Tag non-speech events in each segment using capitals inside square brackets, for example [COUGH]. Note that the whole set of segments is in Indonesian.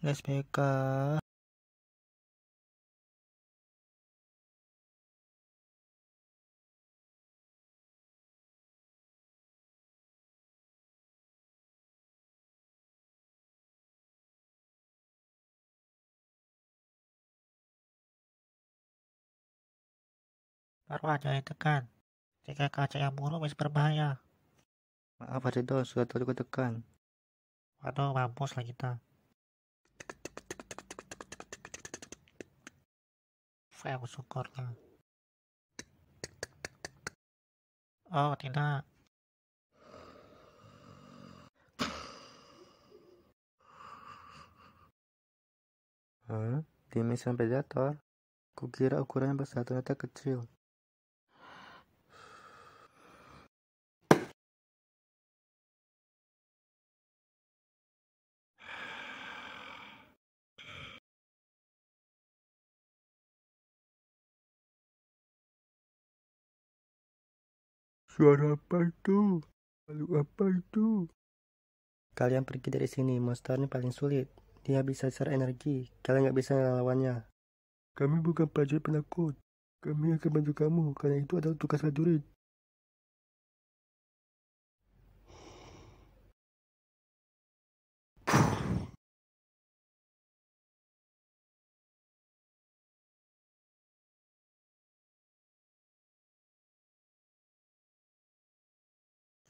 SPK Baru aja yang tekan. Jika kaca yang buruk, bisa berbahaya. Maaf Pak Rido, sudah terlalu tekan. Waduh, mampus lah kita. fail syukurnya oh tidak Hah? Timnya sampai jatuh? Kukira ukurannya besar ternyata kecil. Suara apa itu? Lalu apa itu? Kalian pergi dari sini, monster ini paling sulit. Dia bisa secara energi, kalian gak bisa melawannya. Kami bukan prajurit penakut. Kami akan bantu kamu, karena itu adalah tugas prajurit.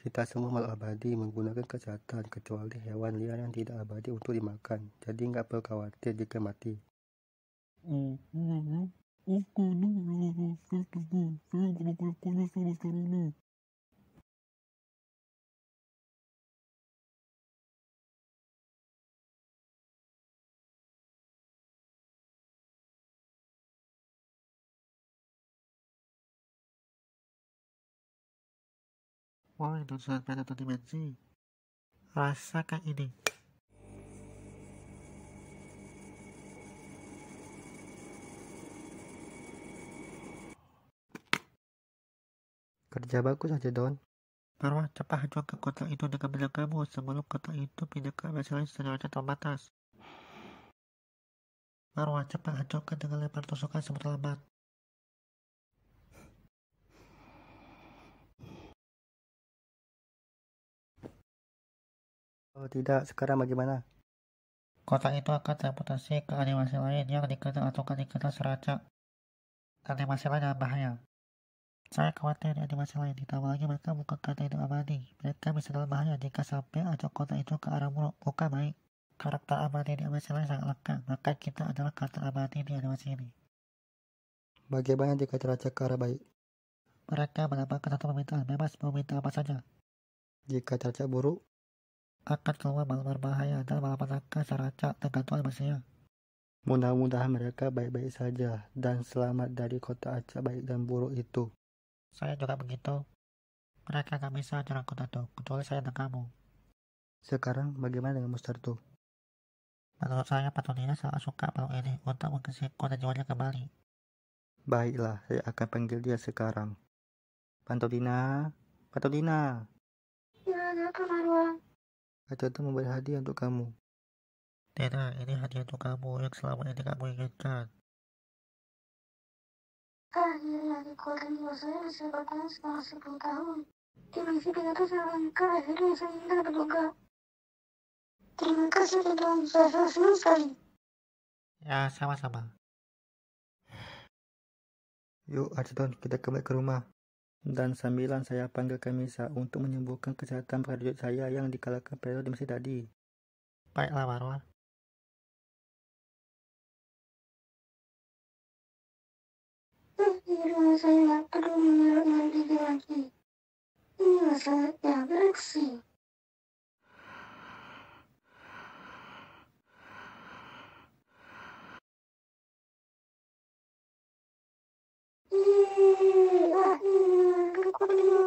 Kita semua mal abadi menggunakan kejahatan kecuali hewan liar yang tidak abadi untuk dimakan. Jadi nggak perlu khawatir jika mati. Hmm. Wah itu dan pada satu dimensi. Rasakan ini. Kerja bagus aja, Don. Marwah, cepat hancur ke kotak itu dengan benda kamu sebelum kotak itu pindah ke abad lain secara terbatas. Marwah, cepat hancurkan dengan lempar tusukan sebelum lambat. oh, tidak, sekarang bagaimana? Kota itu akan termutasi ke animasi lain yang dikenal atau akan dikenal seraca. Animasi lain dalam bahaya. Saya khawatir animasi lain ditambah lagi mereka bukan kata itu abadi. Mereka bisa dalam bahaya jika sampai acok kota itu ke arah mulut. Bukan baik. Karakter abadi di animasi lain sangat langka, maka kita adalah kata abadi di animasi ini. Bagaimana jika seraca ke arah baik? Mereka mendapatkan satu permintaan bebas meminta apa saja. Jika seraca buruk, akan keluar malam berbahaya dan malapetaka seraca tergantung manusia. Mudah-mudahan mereka baik-baik saja dan selamat dari kota acak baik dan buruk itu. Saya juga begitu. Mereka gak bisa kota itu, kecuali saya dan kamu. Sekarang bagaimana dengan monster itu? Menurut saya Patronina sangat suka balon ini untuk mengisi kota jiwanya kembali. Baiklah, saya akan panggil dia sekarang. Pantolina, Pantolina. Ya, ada atau memberi hadiah untuk kamu. Nena, ini hadiah untuk kamu yang selama ini kamu inginkan. Akhirnya dikeluarkan jiwa saya usia bertahan selama 10 tahun. tidak pidato saya langkah, akhirnya saya indah berduka. Terima kasih Tuhan, saya senang sekali. Ya, sama-sama. Yuk, Arjun, kita kembali ke rumah dan sembilan saya panggil ke misa untuk menyembuhkan kesehatan prajurit saya yang dikalahkan Pedro di mesin tadi. Baiklah, Marwan. Di rumah saya perlu mandi lagi. Ini Thank [LAUGHS] you.